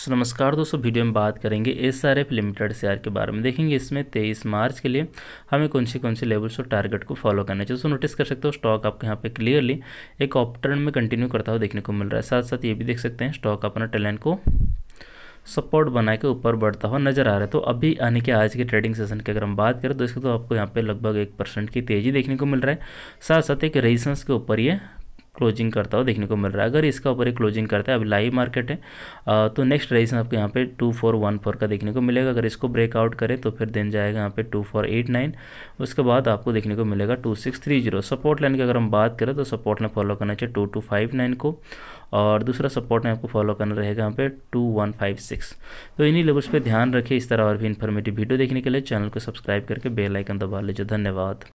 सो नमस्कार दोस्तों वीडियो में बात करेंगे S R F limited share के बारे में देखेंगे इसमें तेईस मार्च के लिए हमें कौन से कौन से लेवल्स और टारगेट को फॉलो करना चाहिए दोस्तों नोटिस कर सकते हो स्टॉक आपके यहाँ पे क्लियरली एक ऑप्टर्न में कंटिन्यू करता हुआ देखने को मिल रहा है साथ साथ ये भी देख सकते हैं स्टॉक अपना टैलेंट को सपोर्ट बना के ऊपर बढ़ता हुआ नजर आ रहा है तो अभी यानी कि आज के ट्रेडिंग सेशन की अगर हम बात करें तो इसको तो आपको यहाँ पे लगभग एक परसेंट की तेज़ी देखने को मिल रहा है साथ साथ एक रेजिस्टेंस के ऊपर ये क्लोजिंग करता हुआ देखने को मिल रहा है अगर इसका ऊपर एक क्लोजिंग करता है अभी लाइव मार्केट है आ, तो नेक्स्ट रेजिशन आपको यहाँ पे टू फोर वन फोर का देखने को मिलेगा अगर इसको ब्रेकआउट करे तो फिर देन जाएगा यहाँ पे टू फोर एट नाइन उसके बाद आपको देखने को मिलेगा two six three zero support line की अगर हम बात करें तो सपोर्ट लाइन फॉलो करना चाहिए टू टू फाइव नाइन को और दूसरा सपोर्ट में आपको फॉलो करना रहेगा यहाँ पे टू वन फाइव सिक्स तो इन्हीं लेवल्स पे ध्यान रखें इस तरह और भी इन्फॉर्मेटिव वीडियो देखने के लिए चैनल को सब्सक्राइब करके बेल आइकन दबा लीजिए धन्यवाद